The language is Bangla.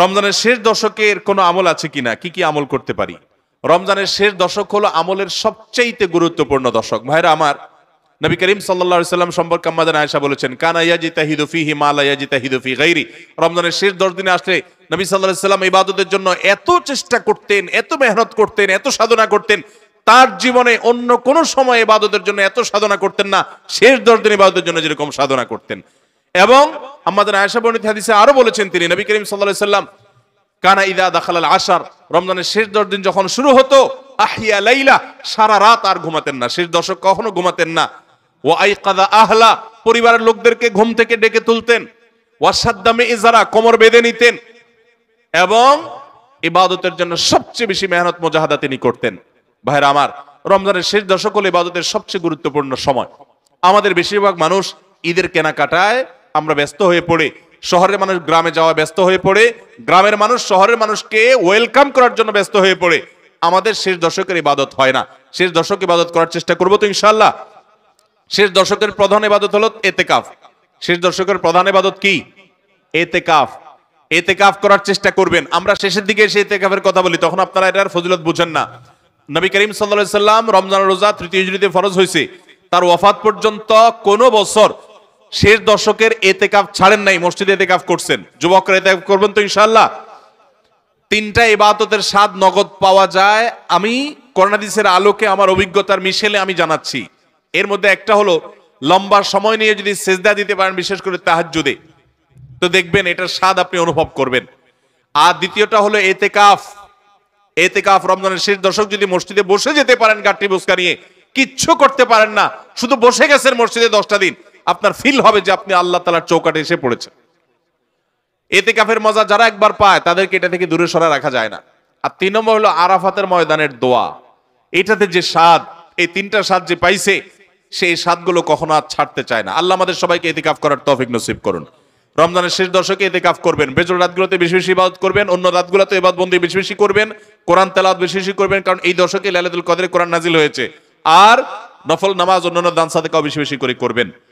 রমজানের শেষ দশকের কোনো আমল আছে কিনা কি কি আমল করতে পারি রমজানের শেষ দশক হলো আমলের সবচেয়ে গুরুত্বপূর্ণ দশক ভাইরা আমার নবী করিম সাল্লা সাল্লাম সম্পর্কে আমাদের আয়সা বলেছেন কানা ইয়াজি তাহিদুফি হিমালা গাইরি রমজানের শেষ দশ দিনে আসলে নবী সাল্লাহ সাল্লাম ইবাদতের জন্য এত চেষ্টা করতেন এত মেহনত করতেন এত সাধনা করতেন তার জীবনে অন্য কোনো সময় এবাদতের জন্য এত সাধনা করতেন না শেষ দশ দিন ইবাদতের জন্য যেরকম সাধনা করতেন এবং আমাদের আয়সা বর্ণিত হাদিসে আরো বলেছেন তিনি নবী করিম সাল্লাহ সাল্লাম কানা ইদা দাখালাল আশার রমজানের শেষ দশ দিন যখন শুরু হতো আহিয়া লাইলা সারা রাত আর ঘুমাতেন না শেষ দশক কখনো ঘুমাতেন না ও আই কাদা আহলা পরিবারের লোকদেরকে ঘুম থেকে ডেকে তুলতেন ওয়াসাদ্দামে ইজারা কোমর বেঁধে নিতেন এবং ইবাদতের জন্য সবচেয়ে বেশি মেহনত মজাহাদা তিনি করতেন ভাইরা আমার রমজানের শেষ দশক হলো ইবাদতের সবচেয়ে গুরুত্বপূর্ণ সময় আমাদের বেশিরভাগ মানুষ ঈদের কেনাকাটায় আমরা ব্যস্ত হয়ে পড়ে শহরের মানুষ গ্রামে যাওয়া ব্যস্ত হয়ে পড়ে গ্রামের মানুষ শহরের মানুষকে ওয়েলকাম করার জন্য ব্যস্ত হয়ে পড়ে আমাদের শেষ দশকের ইবাদত হয় না শেষ দশক ইবাদত করার চেষ্টা করবো তো ইনশাল্লাহ শেষ দশকের প্রধান ইবাদত হলো এতেকাফ শেষ দশকের প্রধান ইবাদত কি এতেকাফ এতেকাফ করার চেষ্টা করবেন আমরা শেষের দিকে এসে এতেকাফের কথা বলি তখন আপনারা এটার ফজিলত বুঝেন না নবী করিম সাল্লাহ সাল্লাম রমজান রোজা তৃতীয় জুড়িতে ফরজ হয়েছে তার ওয়াফাত পর্যন্ত কোনো বছর শেষ দশকের এতেকাফ ছাড়েন নাই মসজিদে এতেকাফ করছেন যুবকরা এতে করবেন তো ইনশাল্লাহ তিনটা ইবাদতের স্বাদ নগদ পাওয়া যায় আমি করোনাদিসের আলোকে আমার অভিজ্ঞতার মিশেলে আমি জানাচ্ছি এর মধ্যে একটা হলো লম্বা সময় নিয়ে যদি সেজদা দিতে পারেন বিশেষ করে তাহাজুদে তো দেখবেন এটার স্বাদ আপনি অনুভব করবেন আর দ্বিতীয়টা হলো এতেকাফ এতেকাফ রমজানের শেষ দশক যদি মসজিদে বসে যেতে পারেন গাঠি বুসকা নিয়ে কিচ্ছু করতে পারেন না শুধু বসে গেছেন মসজিদে দশটা দিন আপনার ফিল হবে যে আপনি আল্লাহ তালার চৌকাটে এসে পড়েছেন এতে কাফের মজা যারা একবার পায় তাদেরকে এটা থেকে দূরে সরা রাখা যায় না আর তিন নম্বর হলো আরাফাতের ময়দানের দোয়া এটাতে যে স্বাদ এই তিনটা স্বাদ যে পাইছে সেই স্বাদগুলো কখনো আর ছাড়তে চায় না আল্লাহ আমাদের সবাইকে এতেকাফ করার তফিক নসিব করুন রমজানের শেষ দশকে এতেকাফ করবেন বেজর রাতগুলোতে বেশি বেশি ইবাদত করবেন অন্য রাতগুলোতে এবাদ বন্দি বেশি বেশি করবেন কোরআন তেলাওয়াত বেশি বেশি করবেন কারণ এই দশকে লালেদুল কদরে কোরআন নাজিল হয়েছে আর নফল নামাজ অন্যান্য দান সাদেকাও বেশি বেশি করে করবেন